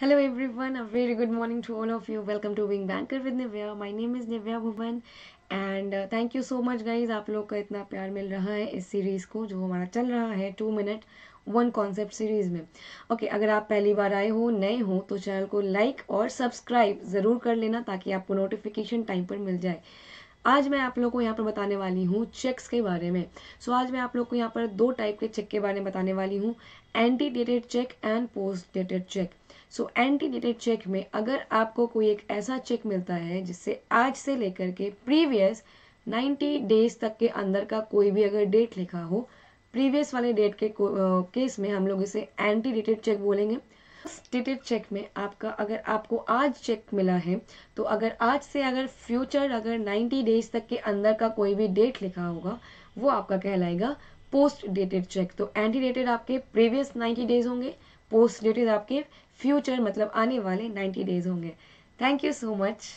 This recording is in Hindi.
hello everyone, uh very good morning to all of you welcome to Wing banker with Nivya My name is Nivya Bhuvan and thank you so much guys आप लोग का इतना प्यार मिल रहा है इस सीरीज़ को जो हमारा चल रहा है two minute one concept series में ओके okay, अगर आप पहली बार आए हो नए हो तो चैनल को लाइक और सब्सक्राइब ज़रूर कर लेना ताकि आपको नोटिफिकेशन टाइम पर मिल जाए आज मैं आप लोग को यहाँ पर बताने वाली हूँ चेक्स के बारे में सो so, आज मैं आप लोग को यहाँ पर दो टाइप के चेक के बारे में बताने वाली हूँ ante dated cheque and post dated cheque so ante dated cheque में अगर आपको कोई एक ऐसा चेक मिलता है जिससे आज से लेकर के प्रीवियस 90 डेज तक के अंदर का कोई भी अगर डेट लिखा हो प्रीवियस वाले डेट के केस में हम लोग इसे एंटी डेटेड चेक बोलेंगे डेटेड चेक में आपका अगर आपको आज चेक मिला है तो अगर आज से अगर फ्यूचर अगर 90 डेज तक के अंदर का कोई भी डेट लिखा होगा वो आपका कहलाएगा पोस्ट डेटेड चेक तो एंटी डेटेड आपके प्रीवियस 90 डेज होंगे पोस्ट डेटेड आपके फ्यूचर मतलब आने वाले 90 डेज होंगे थैंक यू सो मच